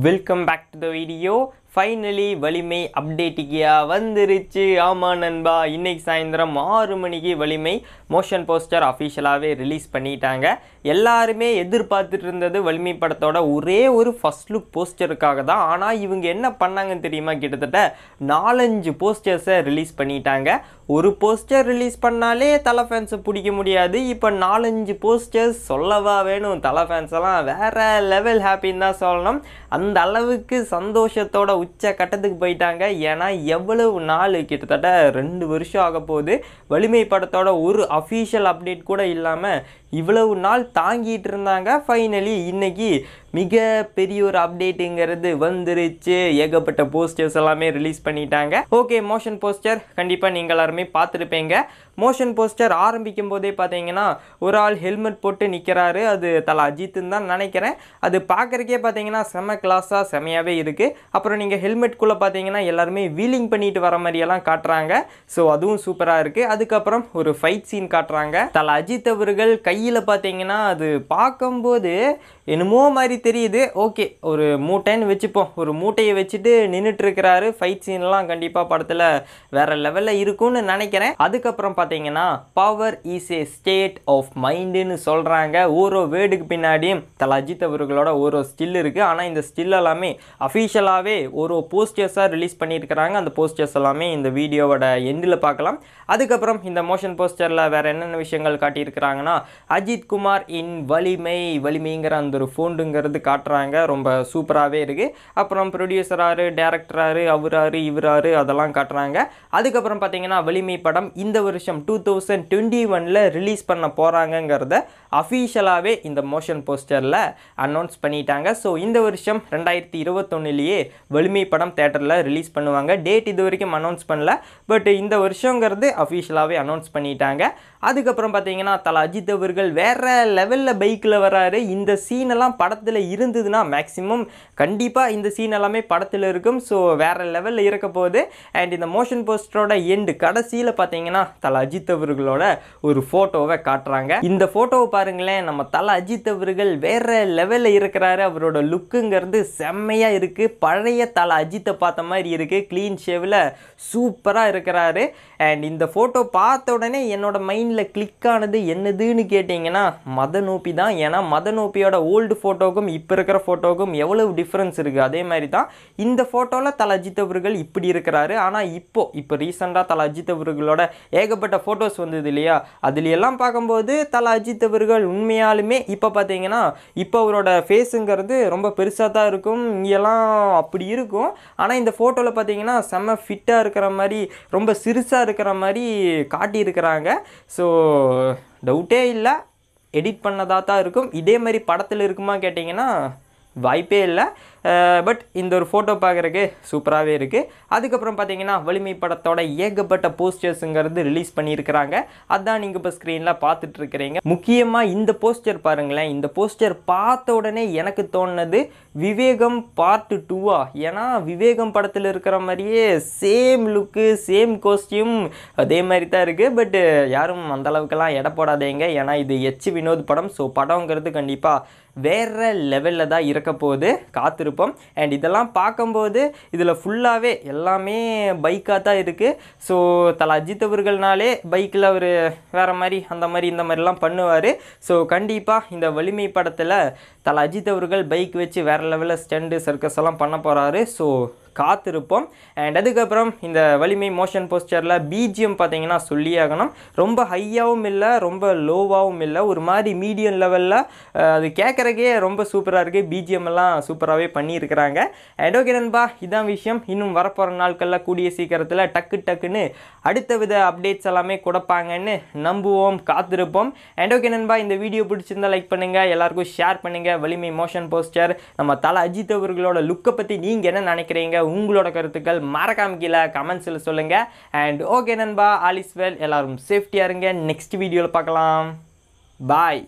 Welcome back த video finally Valimai அப்டேட்டுக்கியா வந்துருச்சு ஆமாம் நண்பா இன்றைக்கி சாயந்தரம் ஆறு மணிக்கு வலிமை மோஷன் போஸ்டர் அஃபீஷியலாகவே ரிலீஸ் பண்ணிட்டாங்க எல்லாருமே எதிர்பார்த்துட்டு இருந்தது வலிமை படத்தோட ஒரே ஒரு ஃபஸ்ட் லுக் போஸ்டருக்காக தான் ஆனால் இவங்க என்ன பண்ணாங்கன்னு தெரியுமா கிட்டத்தட்ட நாலஞ்சு போஸ்டர்ஸை ரிலீஸ் பண்ணிட்டாங்க ஒரு போஸ்டர் ரிலீஸ் பண்ணாலே தலை ஃபேன்ஸை பிடிக்க முடியாது இப்போ நாலஞ்சு போஸ்டர்ஸ் சொல்லவா வேணும் தலை ஃபேன்ஸெல்லாம் வேறு லெவல் ஹாப்பின்னு தான் சொல்லணும் அந்த அளவுக்கு சந்தோஷத்தோட உச்ச கட்டத்துக்கு போயிட்டாங்க ஏன்னா எவ்வளவு நாள் கிட்டத்தட்ட ரெண்டு வருஷம் ஆக போகுது வலிமை படத்தோட ஒரு அஃபீஷியல் அப்டேட் கூட இல்லாமல் இவ்வளவு நாள் தாங்கிட்டு இருந்தாங்க ஃபைனலி இன்னைக்கு மிக பெரிய ஒரு அப்டேட்டுங்கிறது வந்துருச்சு ஏகப்பட்ட போஸ்டர்ஸ் எல்லாமே ரிலீஸ் பண்ணிட்டாங்க ஓகே மோஷன் போஸ்டர் கண்டிப்பாக நீங்கள் எல்லாருமே பார்த்துருப்பீங்க மோஷன் போஸ்டர் ஆரம்பிக்கும் போதே பார்த்தீங்கன்னா ஒரு ஆள் ஹெல்மெட் போட்டு நிற்கிறாரு அது தலை அஜித்துன்னு தான் நினைக்கிறேன் அது பார்க்குறக்கே பார்த்தீங்கன்னா செம கிளாஸாக செமையாகவே இருக்குது அப்புறம் நீங்கள் ஹெல்மெட்குள்ளே பார்த்தீங்கன்னா எல்லாருமே வீலிங் பண்ணிட்டு வர மாதிரியெல்லாம் காட்டுறாங்க ஸோ அதுவும் சூப்பராக இருக்குது அதுக்கப்புறம் ஒரு ஃபைட் சீன் காட்டுறாங்க தலை அஜித் அவர்கள் கையில் பார்த்தீங்கன்னா அது பார்க்கும்போது என்னமோ மாதிரி தெரியுது ஓகே ஒரு மூட்டைன்னு வச்சுப்போம் ஒரு மூட்டையை வச்சுட்டு நின்றுட்டுருக்கிறாரு ஃபைட் சீன்லாம் கண்டிப்பாக படத்தில் வேறு லெவலில் இருக்கும்னு நினைக்கிறேன் அதுக்கப்புறம் பார்த்தீங்கன்னா power is a state of மைண்டுன்னு சொல்கிறாங்க ஓரோ வேர்டுக்கு பின்னாடி தல அஜித் அவர்களோட ஓரோ ஸ்டில் இருக்குது ஆனால் இந்த ஸ்டில் எல்லாமே அஃபீஷியலாகவே ஒரு போஸ்டர்ஸாக ரிலீஸ் பண்ணியிருக்கிறாங்க அந்த போஸ்டர்ஸ் எல்லாமே இந்த வீடியோவோட எண்டில் பார்க்கலாம் அதுக்கப்புறம் இந்த மோஷன் போஸ்டரில் வேறு என்னென்ன விஷயங்கள் காட்டியிருக்கிறாங்கன்னா அஜித் குமார் இன் வலிமை வலிமைங்கிற அந்த ஒரு ஃபோன் பண்ணுறது காட்டுறாங்க ரொம்ப சூப்பராகவே இருக்குது அப்புறம் ப்ரொடியூசராரு டேரக்டராரு அவராரு இவராரு அதெல்லாம் காட்டுறாங்க அதுக்கப்புறம் பார்த்தீங்கன்னா வலிமை படம் இந்த வருஷம் டூ தௌசண்ட் டுவெண்ட்டி ஒனில் ரிலீஸ் பண்ண போகிறாங்கங்கிறத அஃபீஷியலாகவே இந்த மோஷன் போஸ்டரில் அனௌன்ஸ் பண்ணிட்டாங்க ஸோ இந்த வருஷம் ரெண்டாயிரத்தி இருபத்தொன்னுலேயே வலிமை படம் தேட்டரில் ரிலீஸ் பண்ணுவாங்க டேட் இது வரைக்கும் அனௌன்ஸ் பண்ணல பட் இந்த வருஷங்கிறது அஃபீஷியலாகவே அனௌன்ஸ் பண்ணிட்டாங்க அதுக்கப்புறம் பார்த்தீங்கன்னா தலை அஜித் அவர்கள் வேறு லெவலில் பைக்கில் வராரு இந்த சீனெல்லாம் படத்தில் இருந்ததுன்னா மேக்ஸிமம் கண்டிப்பாக இந்த சீன் எல்லாமே படத்தில் இருக்கும் ஸோ வேறு லெவலில் இருக்க போகுது அண்ட் இந்த மோஷன் போஸ்டரோட எண்டு கடைசியில் பார்த்தீங்கன்னா தலை அஜித் அவர்களோட ஒரு ஃபோட்டோவை காட்டுறாங்க இந்த ஃபோட்டோவை பாருங்களேன் நம்ம தலை அஜித் அவர்கள் வேறு லெவலில் இருக்கிறாரு அவரோட லுக்குங்கிறது செம்மையாக இருக்குது பழைய தலை அஜித்தை பார்த்த மாதிரி இருக்குது க்ளீன் ஷேவில் சூப்பராக இருக்கிறாரு அண்ட் இந்த ஃபோட்டோ பார்த்த உடனே என்னோடய மைண்டில் கிளிக் ஆனது என்னதுன்னு கேட்டிங்கன்னா மத நோப்பி தான் ஏன்னா மத நோப்பியோட ஓல்டு ஃபோட்டோக்கும் இப்போ இருக்கிற ஃபோட்டோவுக்கும் எவ்வளவு டிஃப்ரென்ஸ் இருக்குது அதே மாதிரி தான் இந்த ஃபோட்டோவில் தலை அஜித் அவர்கள் இப்படி இருக்கிறாரு ஆனால் இப்போது இப்போ ரீசெண்டாக தலை அஜித் அவர்களோட ஏகப்பட்ட ஃபோட்டோஸ் வந்தது இல்லையா அதில் எல்லாம் பார்க்கும்போது தல அஜித் அவர்கள் உண்மையாலுமே இப்போ பார்த்தீங்கன்னா இப்போ அவரோட ஃபேஸுங்கிறது ரொம்ப பெருசாக தான் இருக்கும் இங்கெல்லாம் அப்படி இருக்கும் ஆனால் இந்த ஃபோட்டோவில் பார்த்தீங்கன்னா செம்ம ஃபிட்டாக இருக்கிற மாதிரி ரொம்ப சிறுசாக இருக்கிற மாதிரி காட்டியிருக்கிறாங்க ஸோ டவுட்டே இல்லை எடிட் பண்ணதாக தான் இருக்கும் இதே மாதிரி படத்தில் இருக்குமா கேட்டிங்கன்னா வாய்ப்பே இல்லை பட் இந்த ஒரு ஃபோட்டோ பார்க்குறக்கு சூப்பராகவே இருக்குது அதுக்கப்புறம் பார்த்தீங்கன்னா வலிமை படத்தோட ஏகப்பட்ட போஸ்டர்ஸுங்கிறது ரிலீஸ் பண்ணியிருக்கிறாங்க அதான் நீங்கள் இப்போ ஸ்க்ரீனில் இருக்கிறீங்க முக்கியமாக இந்த போஸ்டர் பாருங்களேன் இந்த போஸ்டர் பார்த்த உடனே எனக்கு தோணுனது விவேகம் பார்ட் டூவா ஏன்னா விவேகம் படத்தில் இருக்கிற மாதிரியே சேம் லுக்கு சேம் கோஸ்டியூம் அதே மாதிரி தான் இருக்குது பட்டு யாரும் அந்தளவுக்குலாம் எடை போடாதேங்க ஏன்னா இது எச் வினோத் படம் ஸோ படங்கிறது கண்டிப்பாக வேறு லெவலில் தான் இருக்க போகுது காத்திரு பார்த்துருப்போம் அண்ட் இதெல்லாம் பார்க்கும்போது இதில் ஃபுல்லாகவே எல்லாமே பைக்காக தான் இருக்குது ஸோ தலை அஜித் அவர்கள்னாலே பைக்கில் அவர் வேறு மாதிரி அந்த மாதிரி இந்த மாதிரிலாம் பண்ணுவார் ஸோ கண்டிப்பாக இந்த வலிமை படத்தில் தலை அஜித் அவர்கள் பைக் வச்சு வேறு லெவலில் ஸ்டண்டு சர்க்கஸ் எல்லாம் பண்ண போகிறாரு ஸோ காத்திருப்போம் அண்ட் அதுக்கப்புறம் இந்த வலிமை மோஷன் போஸ்டரில் பிஜிஎம் பார்த்தீங்கன்னா சொல்லியாகணும் ரொம்ப ஹையாகவும் இல்லை ரொம்ப லோவாகவும் இல்லை ஒரு மாதிரி மீடியம் லெவலில் அது கேட்குறக்கே ரொம்ப சூப்பராக இருக்குது பிஜிஎம் எல்லாம் சூப்பராகவே பண்ணியிருக்கிறாங்க அண்ட் ஓகே நண்பா இதான் விஷயம் இன்னும் வரப்போகிற நாட்களில் கூடிய சீக்கிரத்தில் டக்கு டக்குன்னு அடுத்த வித அப்டேட்ஸ் எல்லாமே கொடுப்பாங்கன்னு நம்புவோம் காத்திருப்போம் அண்ட் ஓகே நண்பா இந்த வீடியோ பிடிச்சிருந்தால் லைக் பண்ணுங்கள் எல்லாருக்கும் ஷேர் பண்ணுங்கள் வலிமை மோஷன் போஸ்டர் நம்ம தலை அஜித் அவர்களோட லுக்கை பற்றி நீங்கள் என்ன நினைக்கிறீங்க உங்களோட கருத்துக்கள் மறக்காம கீழே கமெண்ட்ஸில் சொல்லுங்கள் அண்ட் ஓகே நண்பா ஆலிஸ் வெல் எல்லோரும் சேஃப்டியாக இருங்க நெக்ஸ்ட் வீடியோவில் பார்க்கலாம் பாய்